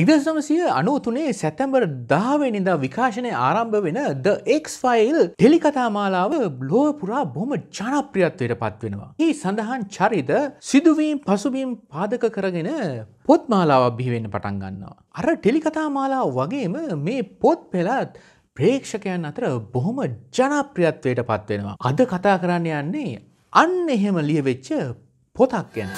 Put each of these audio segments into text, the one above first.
එක්දස් නමසිය අනුවතුනේ සැතැම්බර් දාවෙනිද විකාශනය ආරම්භ වෙන ද එක්ෆයිල් ටෙලිකතාමාලාව ලෝව පුරා බොම ජනප්‍රියත්වයට පත්වෙනවා. ඒ සඳහන් චරිද සිදුවීම් පසුබීම් පාදක කරගෙන පොත්මාලාව බිහිවෙන්න පටන් ගන්නවා. අර ටෙලිකතාමාලා වගේම මේ පොත් පෙළත් ප්‍රේක්ෂකයන් අතර බොහොම ජනප්‍රියත්වයට පත්වෙනවා. අද කතා කරන්න යන්නේ අන්න එහෙම ලියවෙච්ච පොතක් ගැන.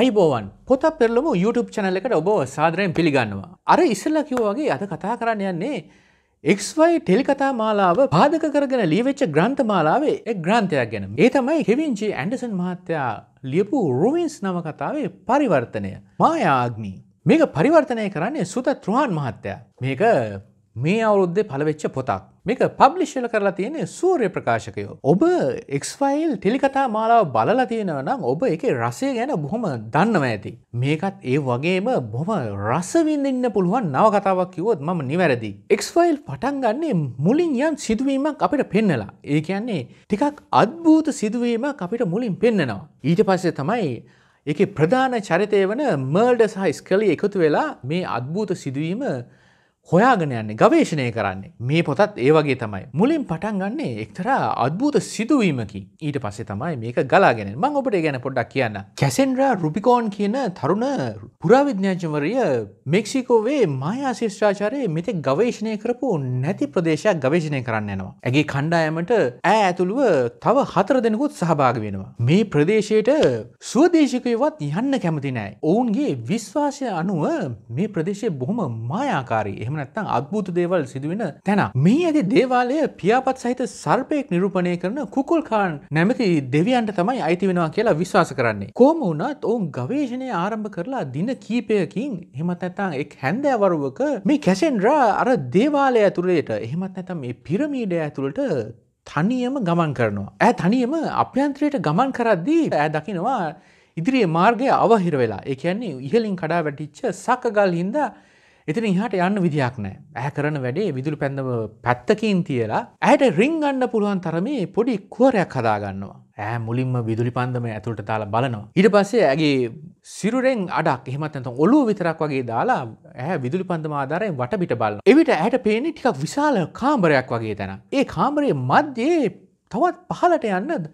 අයිබෝවන් පොත පෙරලම YouTube චැනල එකට ඔබ සාදරයෙන් පිළිගන්නවා. අර ඉස්සල්ල කිව්වාගේ අද කතා කරන්න යන්නේ XY ටෙලිකතා මාලාව පාදක කරගෙන ලියවෙච්ච ග්‍රන්ථ මාලාවේ එක් ග්‍රන්ථයක් ගැන. ඒ තමයි හෙවිංචි ඇන්ඩසන් මහත්තයා ලියපු රුවින්ස් නවකතාවේ පරිවර්තනය. මායාග්නී. මේක පරිවර්තනය කරන්නේ සුත ත්‍රහන් මහත්තයා. මේක මේ අවුරුද්දේ පළවෙච්ච පොතක්. මේක පබ්ලිශ්ල කරලා තියෙන සූර්ය ප්‍රකාශකයෝ. ඔබ එක්ෆයිල් ටෙලිකතා මාලාව බලලා තියෙනවනම් ඔබ එක රසය ගැන බොහොම දන්නව ඇති. මේකත් ඒ වගේම බොම රසවිඳන්න පුළුවන් නවකතාවක් කිවොත් මම නිවැරදි. එක්ෆයිල් පටන් ගන්නේ මුලින් යම් සිදුවීමක් අපිට පෙන්නලා. ඒ කියන්නේ ටිකක් අත්භූත සිදුවීමක් අපිට මුලින් පෙන්න්නනවා. ඊට පස්සේ තමයි එක ප්‍රධාන චරිතය වන මර්ඩ සහයිස් කලි එකතු වෙලා මේ අත්භූත සිදුවීම හොයාගෙන යන්නේ ගවේශණය කරන්නේ මේ පොතත් ඒ වගේ තමයි මුලින් පටන් ගන්නේ එක්තරා අත්භූත සිදුවීමකි ඊට පස්සේ තමයි මේක ගලාගෙන මං ඔබට ගැන පොඩ්ඩක් කියන්න කැසෙන්ඩ්‍රා රුපිකෝන් කියන තරුණ පුරාවිද්‍යාචවරිය මෙක්සිකෝවේ මයා ශිෂ්්‍රාචාරය මෙතෙක් ගවේශණය කරපු නැති ප්‍රදේශයක් ගවේශණය කරන්න යනවා ඇගේ කණ්ඩායමට ඇ ඇතුළුව තව හතර දෙනකුත් සහභාග වෙනවා මේ ප්‍රදේශයට සුවදේශකයවත් යන්න කැමති නෑ ඔවුන්ගේ විශ්වාසය අනුව මේ ප්‍රදේශය බොහොම මායාකාරී එහම නැත්තං අත්භූත දේවල් සිදුවෙන තැන. මේ ඇති දේවාලය පියාපත් සහිත සර්පයෙක් නිරූපණය කරන කුකුල්කාන් නැමති දෙවියන්ට තමයි අයිති වෙනවා කියලා විශ්වාස කරන්නේ. කෝම වුණත් ඔවුන් ගවේශණය ආරම්භ කරලා දින කීපයකින් හෙමත් නැත්තං එක් හැන්දෑවරුවක මේ කැසෙන්ඩ්‍රා අර දේවාලය ඇතුළේට එහෙමත් නැතම් මේ පිරමීඩය ඇතුළට තනියම ගමන් කරනවා. ඇ තනියම අභ්‍යන්ත්‍රයට ගමන් කරද්දී ඇ දකිනවා ඉදිරියේ මාර්ගය අවහිර වෙලා ඒ කියන්නේ ඉහලින් කඩා වැටිච්ච සකගල් හින්දා එතින ඉහට යන්න විදියක් නෑ ඇහ කරන වැඩේ විදුලි පැඳව පැත්තකින් තියලා ඇයට රිංගන්න පුළුවන් තරමේ පොඩි කුවරයක් හදාගන්නවා. ඇ මුලින්ම විදුලි පන්දම ඇතුළට තාලා බලනවා. ඉට පස්සේ ඇගේ සිරුරෙන් අඩක් එහමත්තැත ඔලු විතරක් වගේ දාලා ඇ විදුලි පන්දම ආධාරයෙන් වටපිට බලන්න. එවිට ඇයට පේනෙ ටිකක් විශාල කාම්බරයක් වගේ තැන. ඒ කාම්බරයේ මධ්‍යයේ තවත් පහලට යන්නද.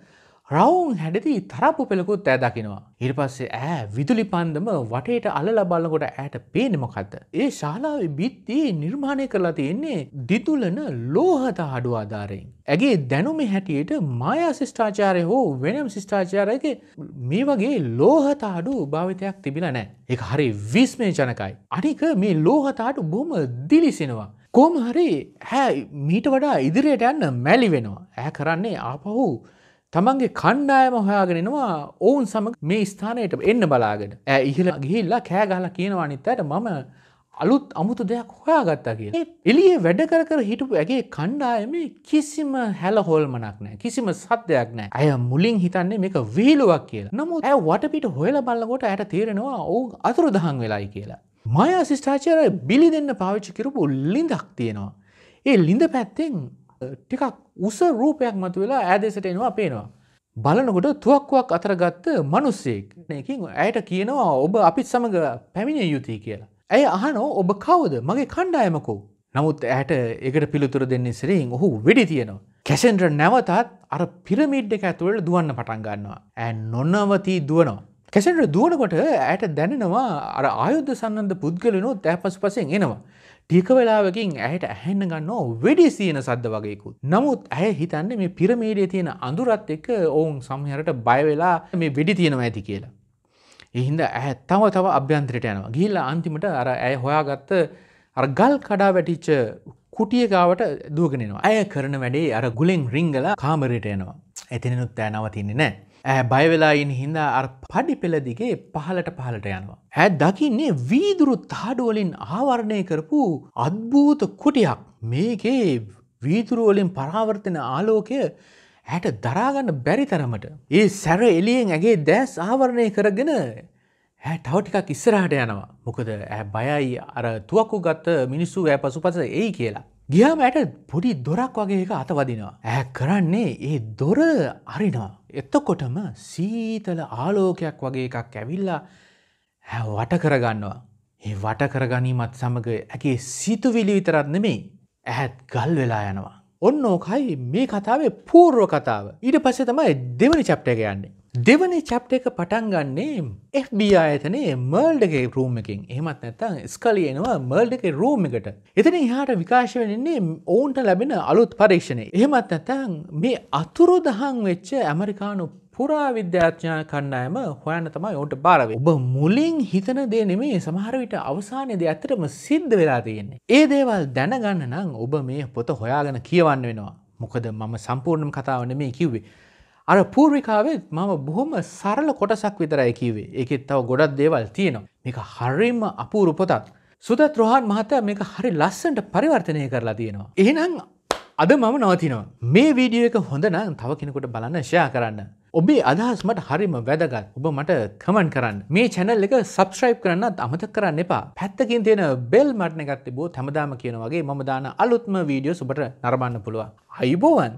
රවුන් හැඩති තරප්පු පෙළකුත් ඇ දකිනවා. ඉර් පස්සේ ඇ විදුලි පන්දම වටේට අල්ල බලකොට ඇයට පේනෙමකක්ද. ඒ ශාලාව බිත්තියේ නිර්මාණය කරලා තියෙන්නේ දිතුලන ලෝහතා හඩු ආධාරයෙන්. ඇගේ දැනුම හැටියට මායා ශිෂ්ඨාචාරය හෝ වෙනම් ශිෂ්ඨාචාරයක මේ වගේ ලෝහතාඩු භාවිතයක් තිබිල නෑ. එක හරි විස්මය ජනකයි. අනික මේ ලෝහතාඩු බොම දිලිසෙනවා. කෝම හරි හැ මීට වඩා ඉදිරියට යන්න මැලි වෙනවා. ඇ කරන්නේ ආපහු තමන්ගේ කණ්ඩායම හොයාගෙනෙනවා ඔවුන් සමඟ මේ ස්ථානයට එන්න බලාගෙන ඇ ඉහල ගිහිල්ලා කෑගහල කියනවානිත් ඇයට මම අලුත් අමුතු දෙයක් හොයාගත්තා කිය. එලිය වැඩ කර කර හිටපු ඇගේ කණ්ඩායම කිසිම හැල හොල්මනක් නෑ කිසිම සත්‍යයක් නෑ ඇය මුලින් හිතන්නේ මේක වීලුවක් කියලා නමුත් ඇ වටපිට හොයල බල්ලකොට ඇයට තේරෙනවා ඔවුන් අතුරු දහන් වෙලායි කියලා. මය අසිෂ්ඨාචරය බිලි දෙන්න පාවිච්චි කරපු ලින්දක් තියෙනවා. ඒ ලිඳ පැත්තෙන් ටිකක් උස රූපයක් මතු වෙලා ඇදෙසට එනවා පේනවා. බලනකොට තුවක්කුවක් අතරගත්ත මනුස්සෙක් එකින් ඇයට කියනවා ඔබ අපිත් සමඟ පැමිණ යුතුයි කියලා. ඇය අහනෝ ඔබ කවද මගේ කණ්ඩායමකෝ. නමුත් ඇයට එකට පිළිතුර දෙන්නේ සිරෙහින් ඔහු වෙඩි තියෙනවා. කැසෙන්ඩ්‍ර නැවතත් අර පිරමිඩ් එක ඇතුවලට දුවන්න පටන් ගන්නවා. ඇ නොනවතී දුවනවා. කැසෙන්ට දුවනකොට ඇයට දැනෙනවා අර ආයුද්ධ සන්නන්ද පුද්ගලනෝ තැපසු පසෙන් එනවා. ටික වෙලාවකින් ඇයට ඇහෙන්න ගන්නෝ වැඩි සියන සද්ද වගේකුත්. නමුත් ඇය හිතන්නේ මේ පිරමීඩේ තියෙන අඳුරත් එක්ක ඔවුන් සමහරට බයවෙලා මේ වෙඩි තියෙනවා ඇති කියලා. එහින්ද ඇහ තව තව අභ්‍යන්ත්‍රයට යනවා. ගිහිල්ලා අන්තිමට අර ඇය හොයාගත්ත අර ගල් කඩා වැටිච්ච කුටියගාවට දුවගෙනවා. ඇය කරන වැඩේ අර ගුලෙන් රිංගලා කාමරයට යනවා. එතනනුත් ඇය නවතින්නේ නෑ. ඇ බයවෙලායින් හින්දා අ පඩි පෙළදිගේ පහලට පහලට යනවා. ඇ දකින්නේ වීදුරු තාඩුවලින් ආවරණය කරපු අත්භූත කුටියක් මේකේ වීදුරුවලින් පරාවර්තන ආලෝකය ඇයට දරාගන්න බැරි තරමට. ඒ සැර එලියෙන් ඇගේ දැස් ආවරණය කරගෙන ඇ තවටිකක් ඉස්සරහට යනවා. මොකද ඇ බයයි අර තුවක්කු ගත්ත මිනිස්සු ඇ පසු පස ඒ කියලා. ගියාම ඇයට පොඩි දොරක් වගේ එක අතවදිනවා. ඇ කරන්නේ ඒ දොර අරිනවා. එත්තකොටම සීතල ආලෝකයක් වගේ එකක් ඇවිල්ලා වට කරගන්නවා. ඒ වට කරගනීමත් සමඟ ඇගේ සිතුවිලි විතරත් නෙමෙයි ඇහැත් ගල් වෙලා යනවා. ඔන්න ඕකයි මේ කතාවේ පූර්ව කතාව ඊට පස්සේ තමයි දෙවනි චප්ටක යන්නේ. දෙවනි චැප්ට එක පටන් ගන්නේ FBI ඇතනේ මර්ල්ඩගේ රූම් එකින් එහමත් නැත්තං ස්කලියනවා මර්ල්ඩගේ රූම් එකට එතන හාට විකාශ වෙනන්නේ ඔවුන්ට ලැබෙන අලුත් පරීක්ෂණය එහෙමත් නැතං මේ අතුරු දහන් වෙච්ච ඇමරිකානු පුරා විද්‍යාඥා කණ්ඩායම හොයන්න තමයි ඔවුන්ට බාරවේ ඔබ මුලින් හිතන දේ නෙමේ සමහරවිට අවසානයේද ඇතරම සිද්ධ වෙලා තියෙන්නේ. ඒ දේවල් දැනගන්න නම් ඔබ මේ පොත හොයාගෙන කියවන්න වෙනවා. මොකද මම සම්පූර්ණම කතාවන මේ කිව්වේ අර පූර්විකාවෙත් මම බොහොම සරල කොටසක් විතරයි කිවේ එකෙත් තව ගොඩක් දේවල් තියෙනවා මේක හරිම අපූරුපොතක් සුදත් රොහන් මහතා මේක හරි ලස්සන්ට පරිවර්තනය කරලා තියෙනවා. එහෙනම් අද මම නවතිනවා. මේ වීඩියෝ එක හොඳ නම් තව කෙනෙකුට බලන්න ෂයා කරන්න. ඔබේ අදහස් මට හරිම වැදගත්. ඔබ මට කමෙන්ට් කරන්න. මේ channel එක subscribe කරන්නත් අමතක කරන්න එපා. පැත්තකින් තියෙන bell button එකක් තිබුවොත් හැමදාම කියන වගේ මම දාන අලුත්ම වීඩියෝස් ඔබට නරඹන්න පුළුවන්. අයුබෝවන්.